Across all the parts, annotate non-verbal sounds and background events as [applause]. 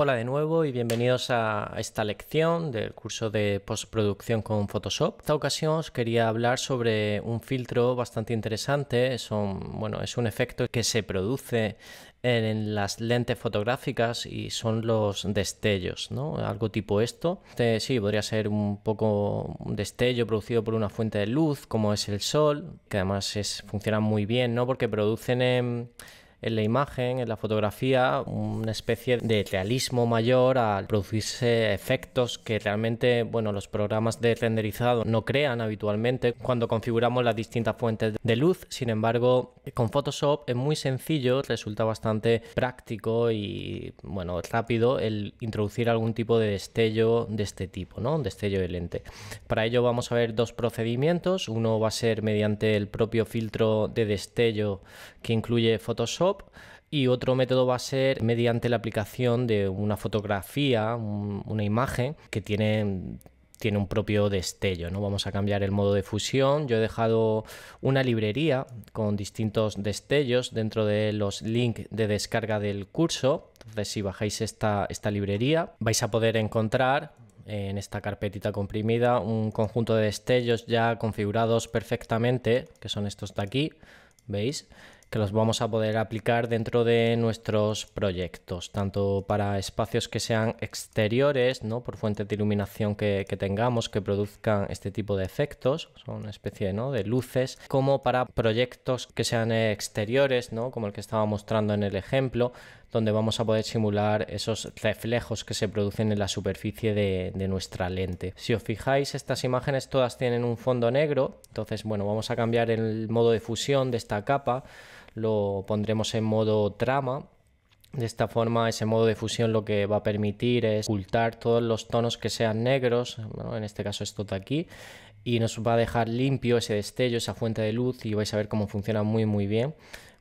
Hola de nuevo y bienvenidos a esta lección del curso de postproducción con Photoshop. Esta ocasión os quería hablar sobre un filtro bastante interesante. Es un, bueno, es un efecto que se produce en las lentes fotográficas y son los destellos, ¿no? Algo tipo esto. Este, sí, podría ser un poco un destello producido por una fuente de luz, como es el sol, que además es, funciona muy bien, ¿no? Porque producen... En, em, en la imagen, en la fotografía, una especie de realismo mayor al producirse efectos que realmente, bueno, los programas de renderizado no crean habitualmente cuando configuramos las distintas fuentes de luz. Sin embargo, con Photoshop es muy sencillo, resulta bastante práctico y, bueno, rápido el introducir algún tipo de destello de este tipo, ¿no? Un destello de lente. Para ello vamos a ver dos procedimientos. Uno va a ser mediante el propio filtro de destello que incluye Photoshop y otro método va a ser mediante la aplicación de una fotografía, una imagen que tiene tiene un propio destello, ¿no? Vamos a cambiar el modo de fusión. Yo he dejado una librería con distintos destellos dentro de los links de descarga del curso. Entonces, si bajáis esta, esta librería, vais a poder encontrar en esta carpetita comprimida un conjunto de destellos ya configurados perfectamente, que son estos de aquí, ¿veis? que los vamos a poder aplicar dentro de nuestros proyectos, tanto para espacios que sean exteriores, ¿no? por fuentes de iluminación que, tengamos, que produzcan este tipo de efectos, son una especie ¿no? de luces, como para proyectos que sean exteriores, ¿no? como el que estaba mostrando en el ejemplo, donde vamos a poder simular esos reflejos que se producen en la superficie de, de, nuestra lente. Si os fijáis, estas imágenes todas tienen un fondo negro, entonces bueno, vamos a cambiar el modo de fusión de esta capa lo pondremos en modo trama de esta forma, ese modo de fusión lo que va a permitir es ocultar todos los tonos que sean negros, en este caso esto de aquí, y nos va a dejar limpio ese destello, esa fuente de luz, y vais a ver cómo funciona muy muy bien.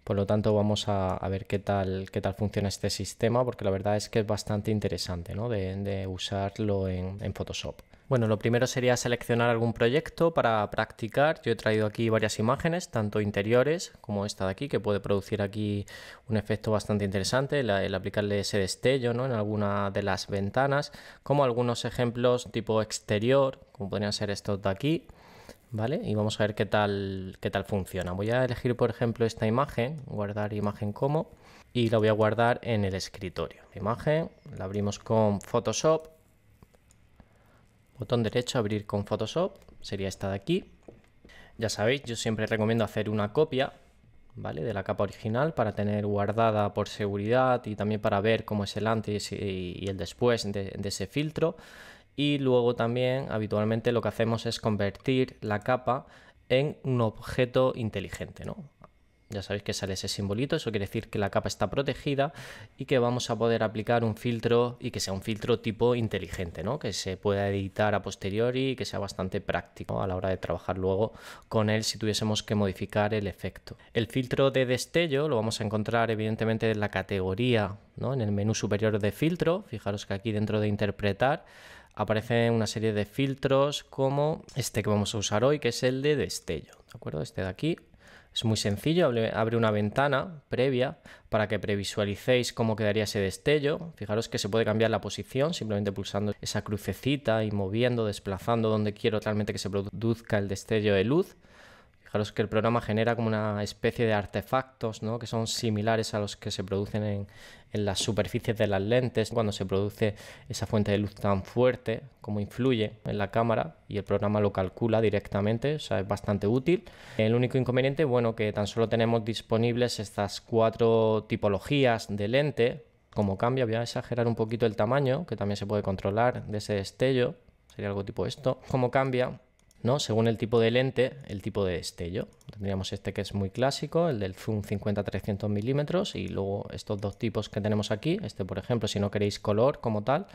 Por lo tanto, vamos a, ver qué tal, qué tal funciona este sistema, porque la verdad es que es bastante interesante ¿no? de, usarlo en Photoshop. Bueno, lo primero sería seleccionar algún proyecto para practicar. Yo he traído aquí varias imágenes, tanto interiores como esta de aquí, que puede producir aquí un efecto bastante interesante, el, aplicarle ese destello ¿no? en alguna de las ventanas, como algunos ejemplos tipo exterior, como podrían ser estos de aquí. ¿Vale? Y vamos a ver qué tal, qué tal funciona. Voy a elegir, por ejemplo, esta imagen, guardar imagen como, y la voy a guardar en el escritorio. imagen la abrimos con Photoshop Botón derecho, abrir con Photoshop, sería esta de aquí. Ya sabéis, yo siempre recomiendo hacer una copia ¿vale? de la capa original para tener guardada por seguridad y también para ver cómo es el antes y el después de, de ese filtro. Y luego también habitualmente lo que hacemos es convertir la capa en un objeto inteligente, ¿no? Ya sabéis que sale ese simbolito, eso quiere decir que la capa está protegida y que vamos a poder aplicar un filtro y que sea un filtro tipo inteligente, ¿no? que se pueda editar a posteriori y que sea bastante práctico a la hora de trabajar luego con él si tuviésemos que modificar el efecto. El filtro de destello lo vamos a encontrar evidentemente en la categoría, ¿no? en el menú superior de filtro, fijaros que aquí dentro de interpretar aparecen una serie de filtros como este que vamos a usar hoy, que es el de destello, ¿de acuerdo? Este de aquí, es muy sencillo, abre una ventana previa para que previsualicéis cómo quedaría ese destello. Fijaros que se puede cambiar la posición simplemente pulsando esa crucecita y moviendo, desplazando donde quiero realmente que se produzca el destello de luz. Fijaros que el programa genera como una especie de artefactos que son similares a los que se producen en, en, las superficies de las lentes cuando se produce esa fuente de luz tan fuerte como influye en la cámara y el programa lo calcula directamente, o sea, es bastante útil. El único inconveniente, bueno, que tan solo tenemos disponibles estas cuatro tipologías de lente. Como cambia, voy a exagerar un poquito el tamaño, que también se puede controlar de ese destello, sería algo tipo esto. Como cambia, ¿no? Según el tipo de lente, el tipo de destello. Tendríamos este que es muy clásico, el del zoom 50-300 milímetros, y luego estos dos tipos que tenemos aquí, este por ejemplo, si no queréis color como tal,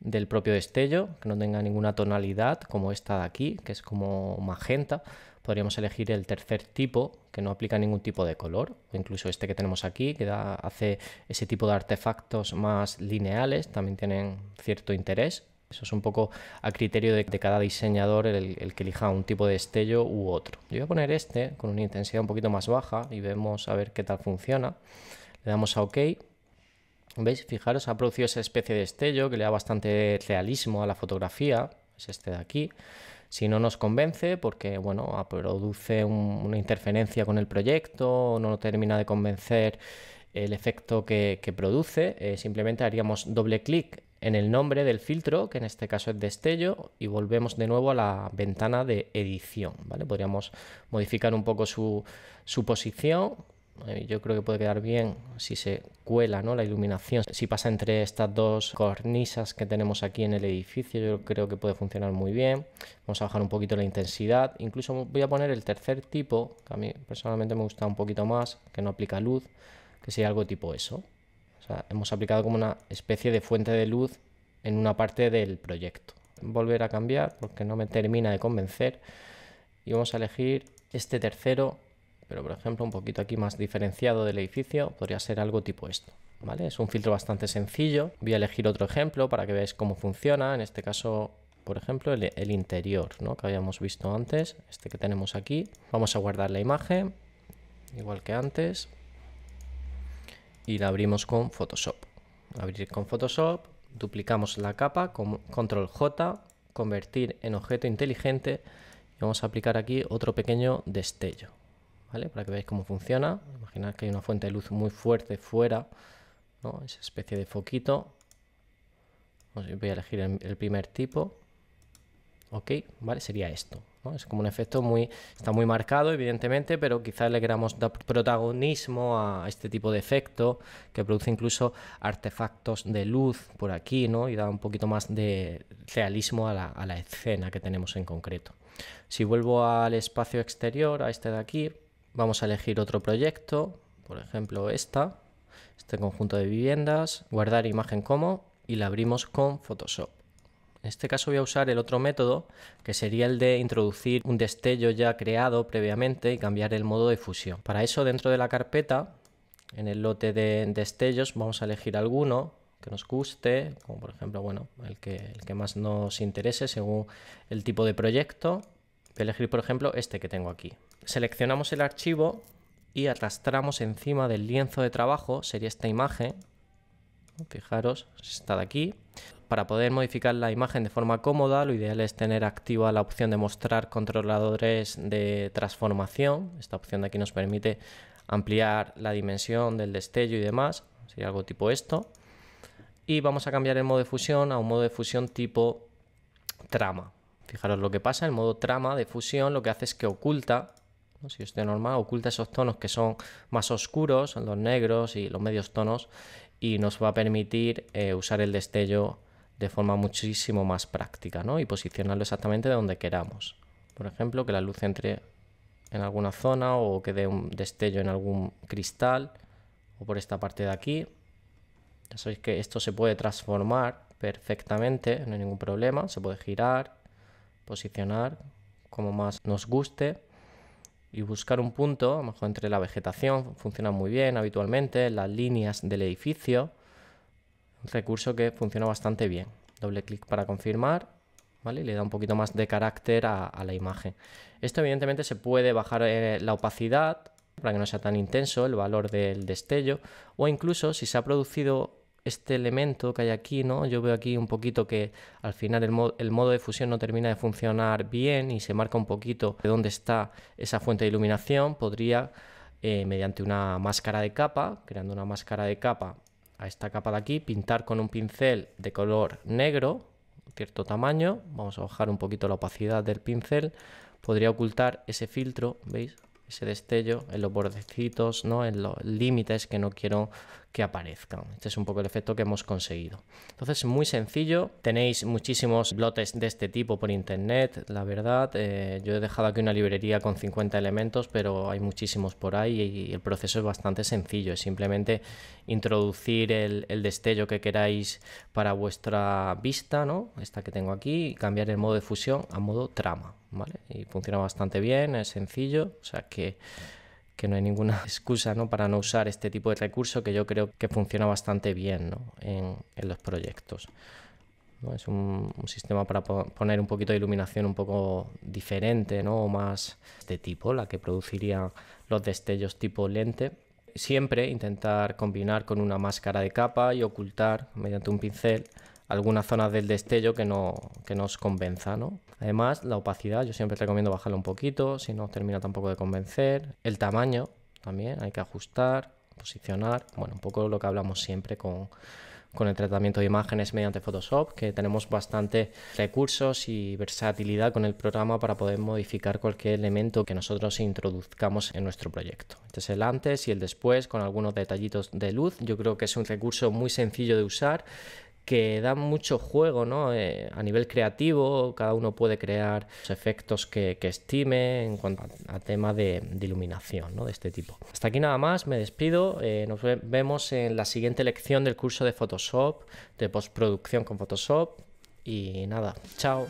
del propio destello, que no tenga ninguna tonalidad, como esta de aquí, que es como magenta, podríamos elegir el tercer tipo, que no aplica ningún tipo de color, o incluso este que tenemos aquí, que hace ese tipo de artefactos más lineales, también tienen cierto interés, eso es un poco a criterio de, cada diseñador el, que elija un tipo de estello u otro. Yo voy a poner este con una intensidad un poquito más baja y vemos a ver qué tal funciona. Le damos a OK. ¿Veis? Fijaros, ha producido esa especie de estello que le da bastante realismo a la fotografía. Es este de aquí. Si no nos convence, porque bueno, ah, produce una interferencia con el proyecto, no termina de convencer el efecto que, produce, eh, simplemente haríamos doble clic en el nombre del filtro, que en este caso es destello, y volvemos de nuevo a la ventana de edición, ¿vale? Podríamos modificar un poco su, posición, eh, yo creo que puede quedar bien si se cuela ¿no? la iluminación, si pasa entre estas dos cornisas que tenemos aquí en el edificio, yo creo que puede funcionar muy bien. Vamos a bajar un poquito la intensidad, incluso voy a poner el tercer tipo, que a mí personalmente me gusta un poquito más, que no aplica luz, que sería algo tipo eso hemos aplicado como una especie de fuente de luz en una parte del proyecto. Volver a cambiar porque no me termina de convencer. Y vamos a elegir este tercero, pero por ejemplo un poquito aquí más diferenciado del edificio, podría ser algo tipo esto. ¿Vale? Es un filtro bastante sencillo. Voy a elegir otro ejemplo para que veáis cómo funciona. En este caso, por ejemplo, el, interior ¿no? que habíamos visto antes, este que tenemos aquí. Vamos a guardar la imagen, igual que antes y la abrimos con Photoshop. Abrir con Photoshop, duplicamos la capa con Control J, convertir en objeto inteligente y vamos a aplicar aquí otro pequeño destello, ¿vale? Para que veáis cómo funciona. imaginar que hay una fuente de luz muy fuerte fuera, ¿no? Esa especie de foquito. Voy a elegir el primer tipo. Ok, ¿vale? Sería esto. Es como un efecto muy, está muy marcado, evidentemente, pero quizás le queramos dar protagonismo a este tipo de efecto que produce incluso artefactos de luz por aquí, ¿no? Y da un poquito más de realismo a la, a la escena que tenemos en concreto. Si vuelvo al espacio exterior, a este de aquí, vamos a elegir otro proyecto, por ejemplo esta, este conjunto de viviendas, guardar imagen como y la abrimos con Photoshop. En este caso voy a usar el otro método, que sería el de introducir un destello ya creado previamente y cambiar el modo de fusión. Para eso, dentro de la carpeta, en el lote de destellos, vamos a elegir alguno que nos guste, como por ejemplo, bueno, el que, el que más nos interese según el tipo de proyecto. Voy a elegir, por ejemplo, este que tengo aquí. Seleccionamos el archivo y arrastramos encima del lienzo de trabajo, sería esta imagen, fijaros, está de aquí. Para poder modificar la imagen de forma cómoda, lo ideal es tener activa la opción de mostrar controladores de transformación. Esta opción de aquí nos permite ampliar la dimensión del destello y demás. Sería algo tipo esto. Y vamos a cambiar el modo de fusión a un modo de fusión tipo trama. Fijaros lo que pasa, el modo trama de fusión lo que hace es que oculta, si estoy normal, oculta esos tonos que son más oscuros, los negros y los medios tonos, y nos va a permitir eh, usar el destello de forma muchísimo más práctica, ¿no? Y posicionarlo exactamente donde queramos. Por ejemplo, que la luz entre en alguna zona o que dé un destello en algún cristal o por esta parte de aquí. Ya sabéis que esto se puede transformar perfectamente, no hay ningún problema. Se puede girar, posicionar como más nos guste y buscar un punto, a lo mejor entre la vegetación, funciona muy bien habitualmente, las líneas del edificio recurso que funciona bastante bien. Doble clic para confirmar, ¿vale? Le da un poquito más de carácter a, la imagen. Esto evidentemente se puede bajar eh, la opacidad para que no sea tan intenso el valor del destello o incluso si se ha producido este elemento que hay aquí, ¿no? Yo veo aquí un poquito que al final el, modo de fusión no termina de funcionar bien y se marca un poquito de dónde está esa fuente de iluminación. Podría, eh, mediante una máscara de capa, creando una máscara de capa, a esta capa de aquí, pintar con un pincel de color negro, cierto tamaño, vamos a bajar un poquito la opacidad del pincel, podría ocultar ese filtro, ¿veis? ese destello en los bordecitos, ¿no? en los límites que no quiero que aparezcan. Este es un poco el efecto que hemos conseguido. Entonces, muy sencillo. Tenéis muchísimos lotes de este tipo por internet, la verdad. Eh, yo he dejado aquí una librería con 50 elementos, pero hay muchísimos por ahí y el proceso es bastante sencillo. Es simplemente introducir el, destello que queráis para vuestra vista, ¿no? Esta que tengo aquí, y cambiar el modo de fusión a modo trama. Y funciona bastante bien, es sencillo, o sea que, no hay ninguna [laughs] excusa ¿no? para no usar este tipo de recurso que yo creo que funciona bastante bien en, los proyectos. Es un, sistema para poner un poquito de iluminación un poco diferente, ¿no? O más de tipo, la que produciría los destellos tipo lente siempre intentar combinar con una máscara de capa y ocultar mediante un pincel algunas zonas del destello que, no, que nos convenza, ¿no? Además, la opacidad, yo siempre recomiendo bajarlo un poquito, si no termina tampoco de convencer. El tamaño también hay que ajustar, posicionar, bueno, un poco lo que hablamos siempre con, con el tratamiento de imágenes mediante Photoshop, que tenemos bastante recursos y versatilidad con el programa para poder modificar cualquier elemento que nosotros introduzcamos en nuestro proyecto. Este es el antes y el después con algunos detallitos de luz. Yo creo que es un recurso muy sencillo de usar que da mucho juego eh, a nivel creativo, cada uno puede crear los efectos que, estime en cuanto a, a tema de, iluminación ¿no? de este tipo. Hasta aquí nada más, me despido, eh, nos vemos en la siguiente lección del curso de Photoshop, de postproducción con Photoshop y nada, chao.